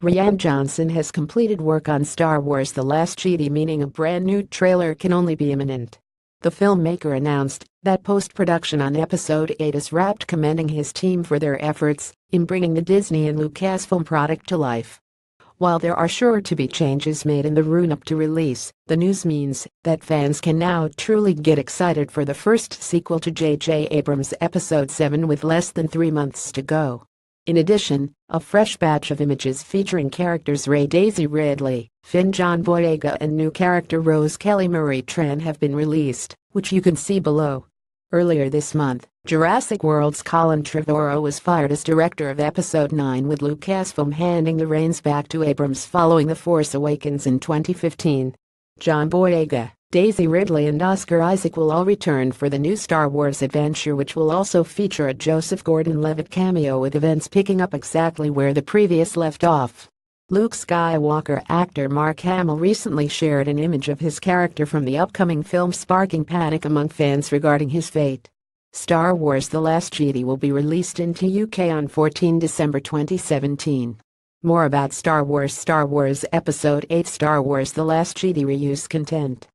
Rian Johnson has completed work on Star Wars The Last Jedi meaning a brand new trailer can only be imminent. The filmmaker announced that post-production on Episode 8 is wrapped commending his team for their efforts in bringing the Disney and Lucasfilm product to life. While there are sure to be changes made in the run-up to release, the news means that fans can now truly get excited for the first sequel to J.J. Abrams' Episode 7 with less than three months to go. In addition, a fresh batch of images featuring characters Ray Daisy Ridley, Finn John Boyega and new character Rose Kelly Marie Tran have been released, which you can see below. Earlier this month, Jurassic World's Colin Trevorrow was fired as director of Episode 9 with Lucasfilm handing the reins back to Abrams following The Force Awakens in 2015. John Boyega, Daisy Ridley and Oscar Isaac will all return for the new Star Wars adventure which will also feature a Joseph Gordon-Levitt cameo with events picking up exactly where the previous left off. Luke Skywalker actor Mark Hamill recently shared an image of his character from the upcoming film sparking panic among fans regarding his fate. Star Wars The Last Jedi will be released into UK on 14 December 2017. More about Star Wars Star Wars Episode 8 Star Wars The Last Jedi reuse content